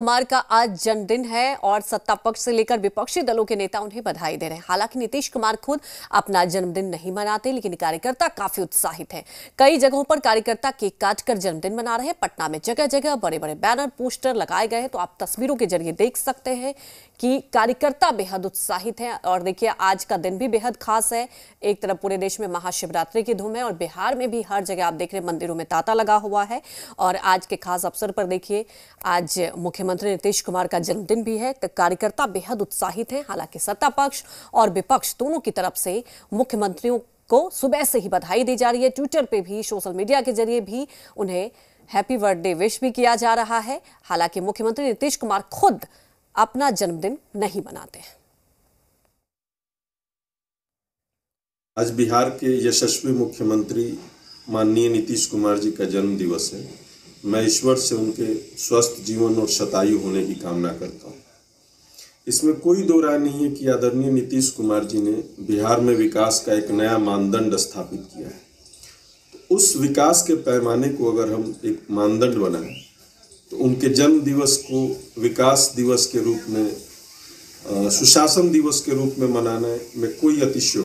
कुमार का आज जन्मदिन है और सत्ता पक्ष से लेकर विपक्षी दलों के नेता उन्हें बधाई दे रहे हैं हालांकि नीतीश कुमार खुद अपना जन्मदिन नहीं मनाते लेकिन कार्यकर्ता काफी उत्साहित हैं कई जगहों पर कार्यकर्ता केक काट कर जन्मदिन मना रहे हैं पटना में जगह जगह बड़े बड़े बैनर पोस्टर लगाए गए हैं तो आप तस्वीरों के जरिए देख सकते हैं कि कार्यकर्ता बेहद उत्साहित है और देखिए आज का दिन भी बेहद खास है एक तरफ पूरे देश में महाशिवरात्रि की धूम है और बिहार में भी हर जगह आप देख रहे हैं मंदिरों में तांता लगा हुआ है और आज के खास अवसर पर देखिए आज मुख्यमंत्री मुख्यमंत्री नीतीश कुमार का जन्मदिन भी है कार्यकर्ता बेहद उत्साहित हैं हालांकि सत्ता पक्ष और विपक्ष दोनों की तरफ से मुख्यमंत्रियों को सुबह से ही बधाई दी जा रही है ट्विटर पे भी सोशल मीडिया के जरिए भी उन्हें हैप्पी बर्थडे विश भी किया जा रहा है हालांकि मुख्यमंत्री नीतीश कुमार खुद अपना जन्मदिन नहीं मनाते हैं आज बिहार के यशस्वी मुख्यमंत्री माननीय नीतीश कुमार जी का जन्म दिवस है मैं ईश्वर से उनके स्वस्थ जीवन और शतायु होने की कामना करता हूँ इसमें कोई दो राय नहीं है कि आदरणीय नीतीश कुमार जी ने बिहार में विकास का एक नया मानदंड स्थापित किया है तो उस विकास के पैमाने को अगर हम एक मानदंड बनाएं तो उनके जन्म दिवस को विकास दिवस के रूप में सुशासन दिवस के रूप में मनाने में कोई अतिशय